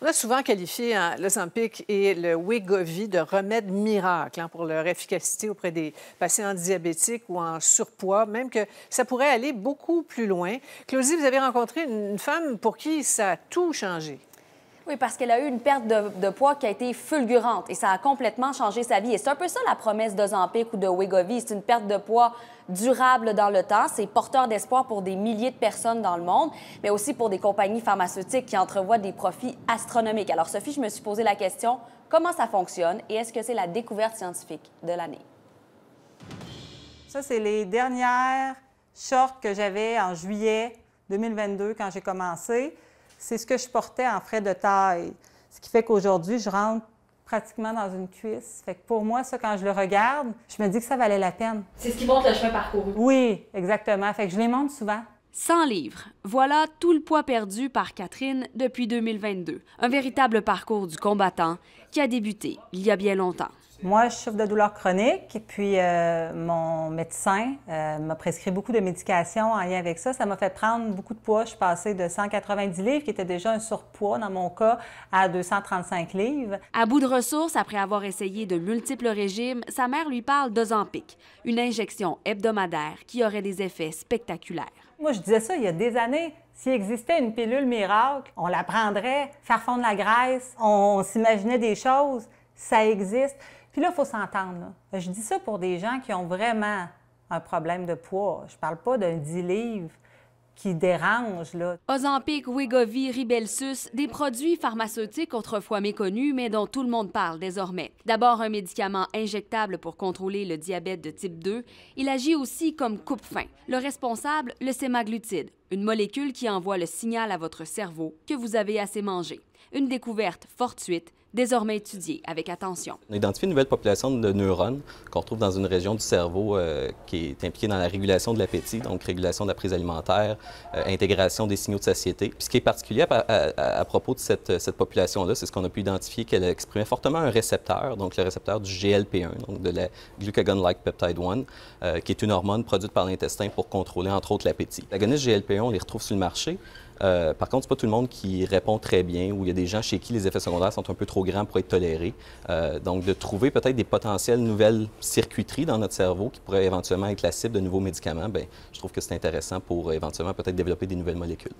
On a souvent qualifié hein, l'Ozempic et le Wegovy de remèdes miracles hein, pour leur efficacité auprès des patients diabétiques ou en surpoids, même que ça pourrait aller beaucoup plus loin. Claudie, vous avez rencontré une femme pour qui ça a tout changé. Oui, parce qu'elle a eu une perte de, poids qui a été fulgurante et ça a complètement changé sa vie. Et c'est un peu ça la promesse d'Ozampic ou de Wegovy. C'est une perte de poids durable dans le temps. C'est porteur d'espoir pour des milliers de personnes dans le monde, mais aussi pour des compagnies pharmaceutiques qui entrevoient des profits astronomiques. Alors, Sophie, je me suis posé la question, comment ça fonctionne et est-ce que c'est la découverte scientifique de l'année? Ça, c'est les dernières shorts que j'avais en juillet 2022 quand j'ai commencé c'est ce que je portais en frais de taille. Ce qui fait qu'aujourd'hui, je rentre pratiquement dans une cuisse. Fait que pour moi, ça, quand je le regarde, je me dis que ça valait la peine. C'est ce qui montre le chemin parcouru. Oui, exactement. Fait que je les montre souvent. 100 livres. Voilà tout le poids perdu par Catherine depuis 2022. Un véritable parcours du combattant qui a débuté il y a bien longtemps. Moi, je souffre de douleurs chroniques, puis euh, mon médecin euh, m'a prescrit beaucoup de médications en lien avec ça. Ça m'a fait prendre beaucoup de poids. Je suis passée de 190 livres, qui était déjà un surpoids dans mon cas, à 235 livres. À bout de ressources, après avoir essayé de multiples régimes, sa mère lui parle d'ozampic, une injection hebdomadaire qui aurait des effets spectaculaires. Moi, je disais ça il y a des années. S'il existait une pilule miracle, on la prendrait, faire fondre la graisse, on s'imaginait des choses. Ça existe il faut s'entendre. Je dis ça pour des gens qui ont vraiment un problème de poids. Je parle pas d'un 10 livres qui dérange. Là. Ozempic, Wegovy, Ribelsus, des produits pharmaceutiques autrefois méconnus, mais dont tout le monde parle désormais. D'abord un médicament injectable pour contrôler le diabète de type 2, il agit aussi comme coupe-faim. Le responsable, le sémaglutide, une molécule qui envoie le signal à votre cerveau que vous avez assez mangé. Une découverte fortuite, désormais étudiée avec attention. On a identifié une nouvelle population de neurones qu'on retrouve dans une région du cerveau euh, qui est impliquée dans la régulation de l'appétit, donc régulation de la prise alimentaire, euh, intégration des signaux de satiété. Puis ce qui est particulier à, propos de cette, population-là, c'est ce qu'on a pu identifier qu'elle exprimait fortement un récepteur, donc le récepteur du GLP1, donc de la glucagon-like peptide 1, euh, qui est une hormone produite par l'intestin pour contrôler entre autres l'appétit. L'agoniste GLP1, on les retrouve sur le marché. Euh, par contre, c'est pas tout le monde qui répond très bien ou il y a des gens chez qui les effets secondaires sont un peu trop grands pour être tolérés. Euh, donc, de trouver peut-être des potentielles nouvelles circuiteries dans notre cerveau qui pourraient éventuellement être la cible de nouveaux médicaments, bien, je trouve que c'est intéressant pour euh, éventuellement peut-être développer des nouvelles molécules.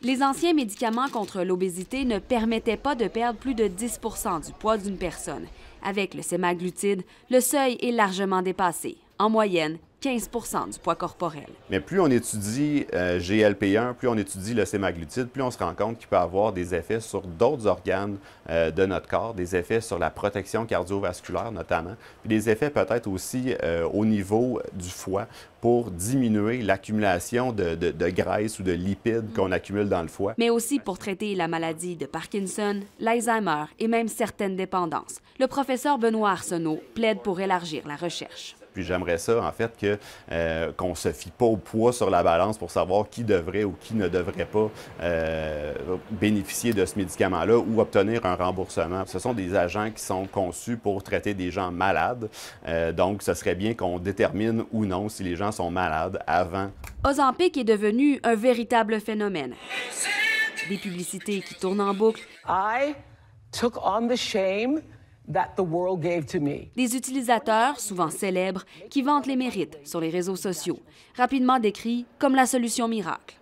Les anciens médicaments contre l'obésité ne permettaient pas de perdre plus de 10 du poids d'une personne. Avec le sémaglutide, le seuil est largement dépassé. En moyenne, 15 du poids corporel. Mais plus on étudie euh, GLP1, plus on étudie le sémaglutide, plus on se rend compte qu'il peut avoir des effets sur d'autres organes euh, de notre corps, des effets sur la protection cardiovasculaire notamment, puis des effets peut-être aussi euh, au niveau du foie pour diminuer l'accumulation de, de, graisse ou de lipides mm. qu'on accumule dans le foie. Mais aussi pour traiter la maladie de Parkinson, l'Alzheimer et même certaines dépendances. Le professeur Benoît Arsenault plaide pour élargir la recherche. Puis j'aimerais ça, en fait, que euh, qu'on se fie pas au poids sur la balance pour savoir qui devrait ou qui ne devrait pas euh, bénéficier de ce médicament-là ou obtenir un remboursement. Ce sont des agents qui sont conçus pour traiter des gens malades. Euh, donc, ce serait bien qu'on détermine ou non si les gens sont malades avant. Ozempic est devenu un véritable phénomène. Des publicités qui tournent en boucle. I took des utilisateurs, souvent célèbres, qui vantent les mérites sur les réseaux sociaux, rapidement décrits comme la solution miracle.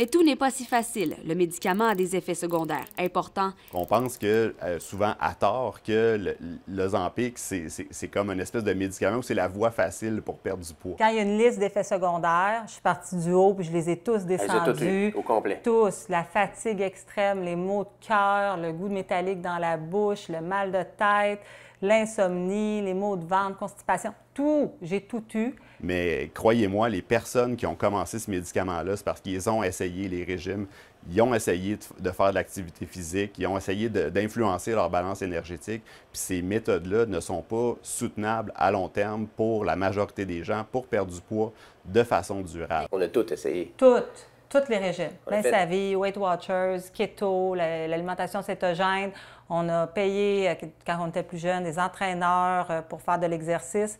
Mais tout n'est pas si facile. Le médicament a des effets secondaires importants. On pense que, euh, souvent à tort, que le l'Ozempic, c'est comme une espèce de médicament où c'est la voie facile pour perdre du poids. Quand il y a une liste d'effets secondaires, je suis partie du haut puis je les ai tous descendus. au complet. Tous. La fatigue extrême, les maux de cœur, le goût métallique dans la bouche, le mal de tête l'insomnie, les maux de ventre, constipation, tout, j'ai tout eu. Mais croyez-moi, les personnes qui ont commencé ce médicament-là, c'est parce qu'ils ont essayé les régimes, ils ont essayé de faire de l'activité physique, ils ont essayé d'influencer leur balance énergétique, puis ces méthodes-là ne sont pas soutenables à long terme pour la majorité des gens pour perdre du poids de façon durable. On a tout essayé. Toutes. Toutes les régimes. Bien Weight Watchers, keto, l'alimentation cétogène. On a payé, euh, quand on était plus jeune, des entraîneurs euh, pour faire de l'exercice.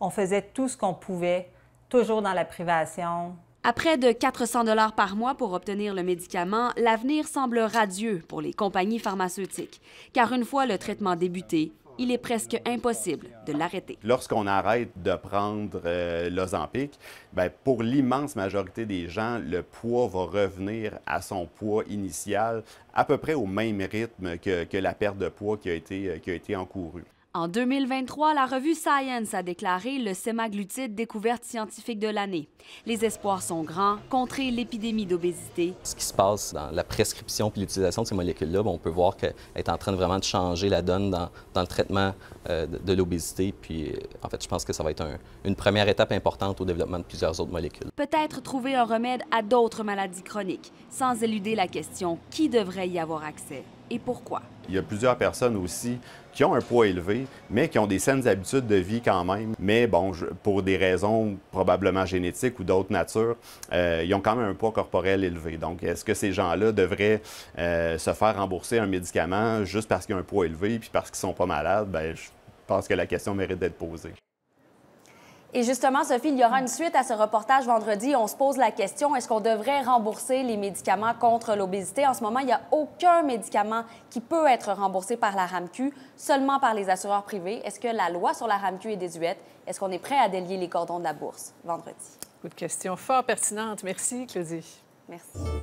On faisait tout ce qu'on pouvait, toujours dans la privation. À près de 400 dollars par mois pour obtenir le médicament, l'avenir semble radieux pour les compagnies pharmaceutiques, car une fois le traitement débuté, il est presque impossible de l'arrêter. Lorsqu'on arrête de prendre euh, l'Ozempic, ben, pour l'immense majorité des gens, le poids va revenir à son poids initial, à peu près au même rythme que, que la perte de poids qui a été, euh, qui a été encourue. En 2023, la revue Science a déclaré le semaglutide découverte scientifique de l'année. Les espoirs sont grands, contrer l'épidémie d'obésité. Ce qui se passe dans la prescription et l'utilisation de ces molécules-là, ben, on peut voir qu'elle est en train de vraiment de changer la donne dans, le traitement euh, de, l'obésité. Puis, euh, en fait, je pense que ça va être une première étape importante au développement de plusieurs autres molécules. Peut-être trouver un remède à d'autres maladies chroniques, sans éluder la question qui devrait y avoir accès et pourquoi? Il y a plusieurs personnes aussi qui ont un poids élevé, mais qui ont des saines habitudes de vie quand même. Mais bon, pour des raisons probablement génétiques ou d'autres natures, euh, ils ont quand même un poids corporel élevé. Donc, est-ce que ces gens-là devraient euh, se faire rembourser un médicament juste parce qu'ils ont un poids élevé puis parce qu'ils sont pas malades? Bien, je pense que la question mérite d'être posée. Et justement, Sophie, il y aura une suite à ce reportage vendredi. On se pose la question, est-ce qu'on devrait rembourser les médicaments contre l'obésité? En ce moment, il n'y a aucun médicament qui peut être remboursé par la RAMQ, seulement par les assureurs privés. Est-ce que la loi sur la RAMQ est désuète? Est-ce qu'on est prêt à délier les cordons de la bourse vendredi? Beaucoup de questions fort pertinentes. Merci, Claudie. Merci.